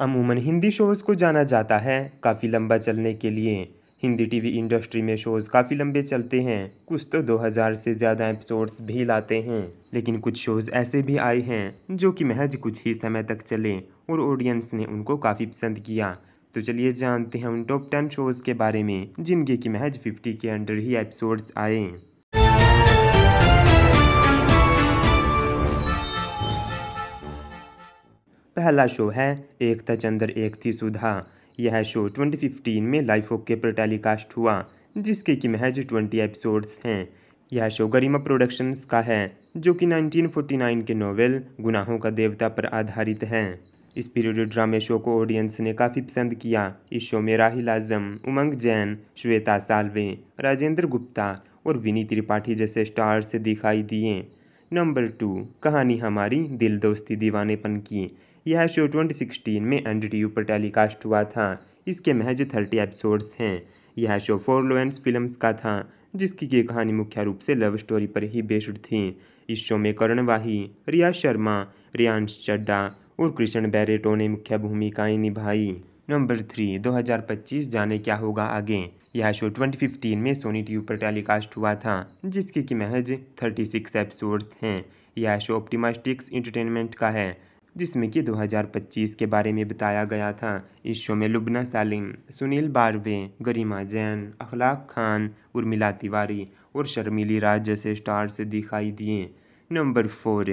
अमूमन हिंदी शोज़ को जाना जाता है काफ़ी लंबा चलने के लिए हिंदी टीवी इंडस्ट्री में शोज़ काफ़ी लंबे चलते हैं कुछ तो 2000 से ज़्यादा एपिसोड्स भी लाते हैं लेकिन कुछ शोज़ ऐसे भी आए हैं जो कि महज कुछ ही समय तक चले और ऑडियंस ने उनको काफ़ी पसंद किया तो चलिए जानते हैं उन टॉप टेन शोज़ के बारे में जिनके कि महज फिफ्टी के अंडर ही एपिसोड्स आए पहला शो है एक था चंद्र एक थी सुधा यह शो 2015 में लाइफ ओके पर टेलीकास्ट हुआ जिसके कि महज 20 एपिसोड्स हैं यह शो गरिमा प्रोडक्शंस का है जो कि 1949 के नोवेल गुनाहों का देवता पर आधारित है इस पीरियड ड्रामे शो को ऑडियंस ने काफ़ी पसंद किया इस शो में राहिल आजम उमंग जैन श्वेता सालवे राजेंद्र गुप्ता और विनी त्रिपाठी जैसे स्टार से दिखाई दिए नंबर टू कहानी हमारी दिल दोस्ती दीवानेपन की यह शो 2016 में एन पर टेलीकास्ट हुआ था इसके महज 30 एपिसोड्स हैं यह शो फोर लोवेंस फिल्म का था जिसकी ये कहानी मुख्य रूप से लव स्टोरी पर ही बेस्ड थी इस शो में करण वाही रिया शर्मा रियांश चड्डा और कृष्ण बैरेटो ने मुख्य भूमिकाएं निभाई नंबर थ्री 2025 जाने क्या होगा आगे यह शो 2015 में सोनी टीवी पर टेलीकास्ट हुआ था जिसके की महज 36 एपिसोड्स हैं यह शो ऑप्टिमास्टिक्स इंटरटेनमेंट का है जिसमें कि 2025 के बारे में बताया गया था इस शो में लुबना सालिम सुनील बारवे गरिमा जैन अखलाक खान उर्मिला तिवारी और शर्मिली राज जैसे स्टार्स दिखाई दिए नंबर फोर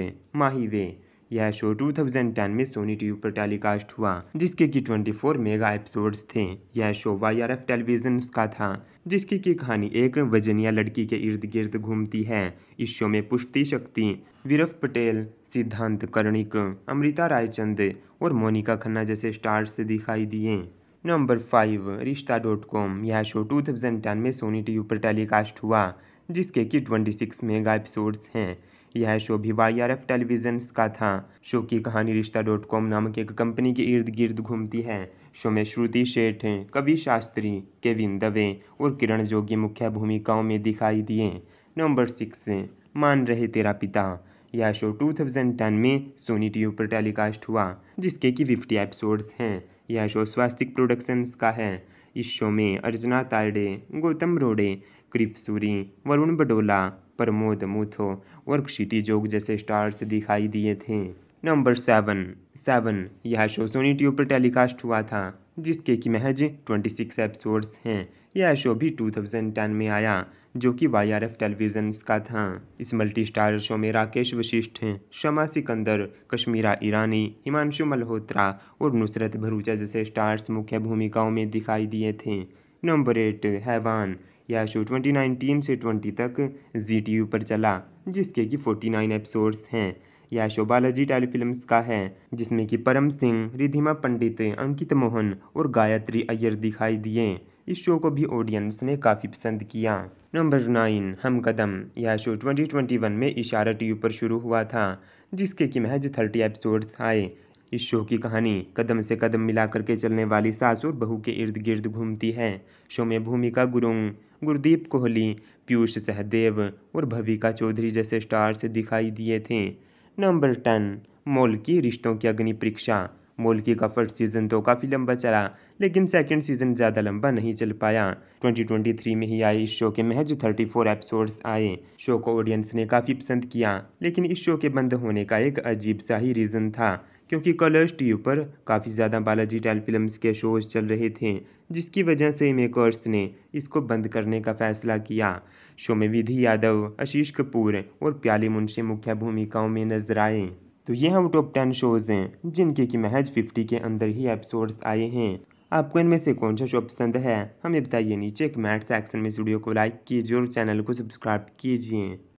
वे यह शो 2010 में सोनी टीवी पर टेलीकास्ट हुआ जिसके की 24 मेगा एपिसोड्स थे यह show Y R F television का था जिसकी की कहानी एक वजनिया लड़की के इर्द गिर्द घूमती है इस शो में पुष्टि शक्ति वीरफ पटेल सिद्धांत कर्णिक अमृता रायचंद और मोनिका खन्ना जैसे स्टार्स से दिखाई दिए number five Rishta dot com यह शो टू थाउजेंड टेन में सोनी टी पर टेलीकास्ट हुआ जिसके कि ट्वेंटी सिक्स मेगा एपिसोड्स हैं यह शो भी वाई आर एफ टेलीविजन का था शो की कहानी रिश्ता डॉट कॉम नामक एक कंपनी के इर्द गिर्द घूमती है शो में श्रुति शेठ कवि शास्त्री केविन दवे और किरण जोगी मुख्य भूमिकाओं में दिखाई दिए नंबर सिक्स मान रहे तेरा पिता यह शो 2010 में सोनी टीवी पर टेलीकास्ट हुआ जिसके कि 50 एपिसोड्स हैं यह शो स्वास्तिक प्रोडक्शंस का है इस शो में अर्चना तारडे गौतम रोडे कृप सूरी वरुण बडोला प्रमोद मूथो और क्षिति जोग जैसे स्टार्स दिखाई दिए थे नंबर सेवन सेवन यह शो सोनी ट्यूब पर टेलीकास्ट हुआ था जिसके कि महज 26 एपिसोड्स हैं यह शो भी 2010 में आया जो कि वाई आर एफ टेलीविजन का था इस मल्टी स्टार शो में राकेश वशिष्ठ हैं शमा सिकंदर कश्मीरा ईरानी हिमांशु मल्होत्रा और नुसरत भरूचा जैसे स्टार्स मुख्य भूमिकाओं में दिखाई दिए थे नंबर एट हैवान यह शो 2019 से 20 तक जी टी पर चला जिसके कि 49 एपिसोड्स हैं यह बालाजी टेलीफिल्म्स का है जिसमें कि परम सिंह रिधिमा पंडित अंकित मोहन और गायत्री अय्यर दिखाई दिए इस शो को भी ऑडियंस ने काफ़ी पसंद किया नंबर नाइन हम कदम यह शो 2021 में इशारा टीवी पर शुरू हुआ था जिसके कि महज थर्टी एपिसोड्स आए इस शो की कहानी कदम से कदम मिलाकर के चलने वाली सास और बहू के इर्द गिर्द घूमती है शो में भूमिका गुरुंग गुरदीप कोहली पीयूष सहदेव और भविका चौधरी जैसे स्टार्स दिखाई दिए थे नंबर टेन मोल की रिश्तों की अग्नि परीक्षा मोलकी का फर्स्ट सीज़न तो काफ़ी लंबा चला लेकिन सेकंड सीज़न ज़्यादा लंबा नहीं चल पाया 2023 में ही आए इस शो के महज 34 एपिसोड्स आए शो को ऑडियंस ने काफ़ी पसंद किया लेकिन इस शो के बंद होने का एक अजीब सा ही रीज़न था क्योंकि कलर्स टी पर काफ़ी ज़्यादा बालाजी टाइल फिल्म्स के शोज़ चल रहे थे जिसकी वजह से मेकर्स ने इसको बंद करने का फैसला किया शो में विधि यादव आशीष कपूर और प्याली मुंशी मुख्य भूमिकाओं में नजर आए तो ये हम टॉप टेन शोज़ हैं जिनके कि महज फिफ्टी के अंदर ही एपिसोड्स आए हैं आपको इनमें से कौन सा शो पसंद है हमें बताइए नीचे कमेंट सेक्शन में स्टूडियो को लाइक कीजिए और चैनल को सब्सक्राइब कीजिए